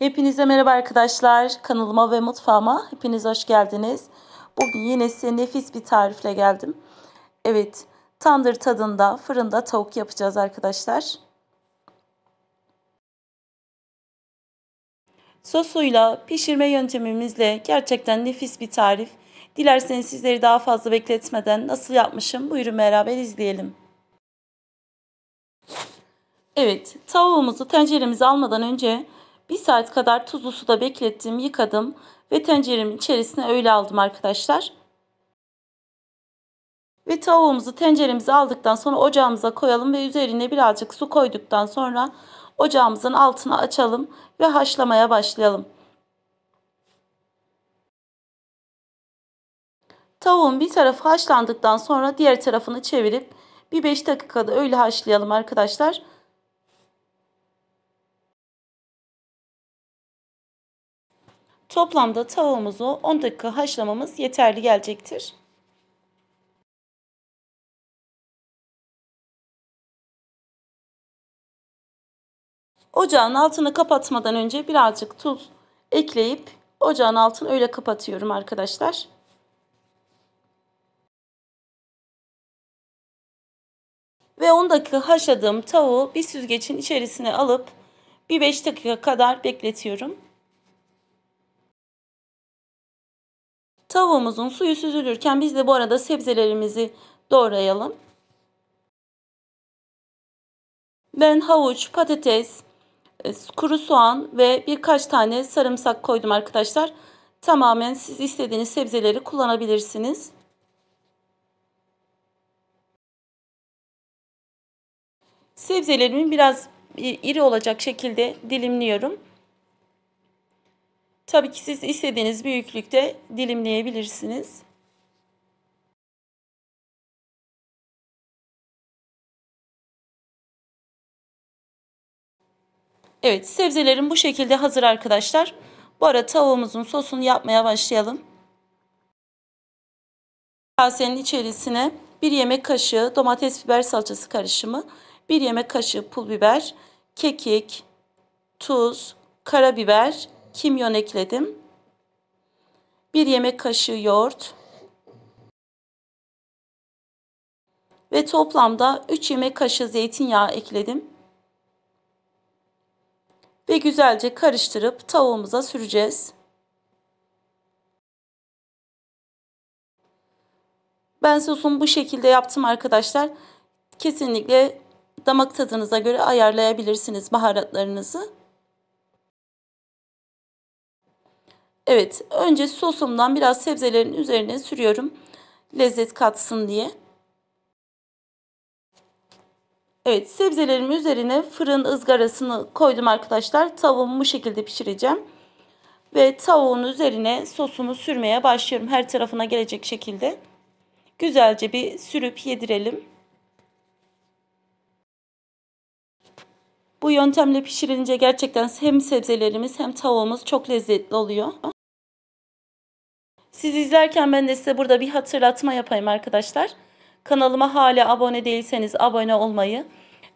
Hepinize merhaba arkadaşlar. Kanalıma ve mutfağıma hepiniz hoş geldiniz. Bugün yine size nefis bir tarifle geldim. Evet, tandır tadında fırında tavuk yapacağız arkadaşlar. Sosuyla, pişirme yöntemimizle gerçekten nefis bir tarif. Dilerseniz sizleri daha fazla bekletmeden nasıl yapmışım buyurun beraber izleyelim. Evet, tavuğumuzu tenceremize almadan önce 1 saat kadar tuzlu suda beklettim, yıkadım ve tenceremin içerisine öyle aldım arkadaşlar. Ve tavuğumuzu tenceremize aldıktan sonra ocağımıza koyalım ve üzerine birazcık su koyduktan sonra ocağımızın altını açalım ve haşlamaya başlayalım. Tavuğun bir tarafı haşlandıktan sonra diğer tarafını çevirip bir 5 dakikada öyle haşlayalım arkadaşlar. Toplamda tavuğumuzu 10 dakika haşlamamız yeterli gelecektir. Ocağın altını kapatmadan önce birazcık tuz ekleyip ocağın altını öyle kapatıyorum arkadaşlar. Ve 10 dakika haşladığım tavuğu bir süzgecin içerisine alıp bir 5 dakika kadar bekletiyorum. Tavuğumuzun suyu süzülürken biz de bu arada sebzelerimizi doğrayalım. Ben havuç, patates, e, kuru soğan ve birkaç tane sarımsak koydum arkadaşlar. Tamamen siz istediğiniz sebzeleri kullanabilirsiniz. Sebzelerimi biraz iri olacak şekilde dilimliyorum. Tabii ki siz istediğiniz büyüklükte dilimleyebilirsiniz. Evet sebzelerim bu şekilde hazır arkadaşlar. Bu ara tavuğumuzun sosunu yapmaya başlayalım. Kasenin içerisine 1 yemek kaşığı domates biber salçası karışımı, 1 yemek kaşığı pul biber, kekik, tuz, karabiber, kimyon ekledim. 1 yemek kaşığı yoğurt. Ve toplamda 3 yemek kaşığı zeytinyağı ekledim. Ve güzelce karıştırıp tavuğumuza süreceğiz. Ben sosumu bu şekilde yaptım arkadaşlar. Kesinlikle damak tadınıza göre ayarlayabilirsiniz baharatlarınızı. Evet önce sosumdan biraz sebzelerin üzerine sürüyorum. Lezzet katsın diye. Evet sebzelerim üzerine fırın ızgarasını koydum arkadaşlar. Tavuğumu bu şekilde pişireceğim. Ve tavuğun üzerine sosumu sürmeye başlıyorum. Her tarafına gelecek şekilde. Güzelce bir sürüp yedirelim. Bu yöntemle pişirince gerçekten hem sebzelerimiz hem tavuğumuz çok lezzetli oluyor. Siz izlerken ben de size burada bir hatırlatma yapayım arkadaşlar. Kanalıma hala abone değilseniz abone olmayı,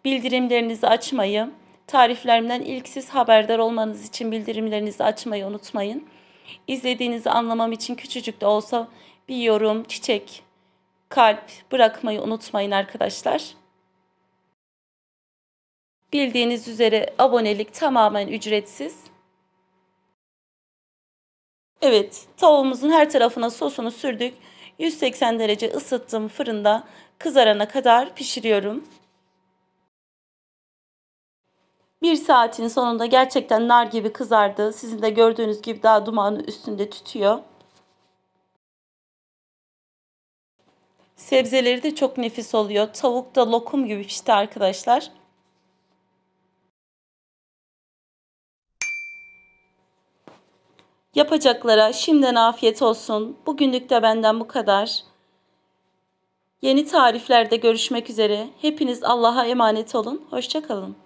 bildirimlerinizi açmayı, tariflerimden ilk siz haberdar olmanız için bildirimlerinizi açmayı unutmayın. İzlediğinizi anlamam için küçücük de olsa bir yorum, çiçek, kalp bırakmayı unutmayın arkadaşlar. Bildiğiniz üzere abonelik tamamen ücretsiz. Evet tavuğumuzun her tarafına sosunu sürdük. 180 derece ısıttım fırında kızarana kadar pişiriyorum. Bir saatin sonunda gerçekten nar gibi kızardı. Sizin de gördüğünüz gibi daha dumanı üstünde tütüyor. Sebzeleri de çok nefis oluyor. Tavuk da lokum gibi pişti arkadaşlar. Yapacaklara şimdiden afiyet olsun. Bugünlük de benden bu kadar. Yeni tariflerde görüşmek üzere. Hepiniz Allah'a emanet olun. Hoşçakalın.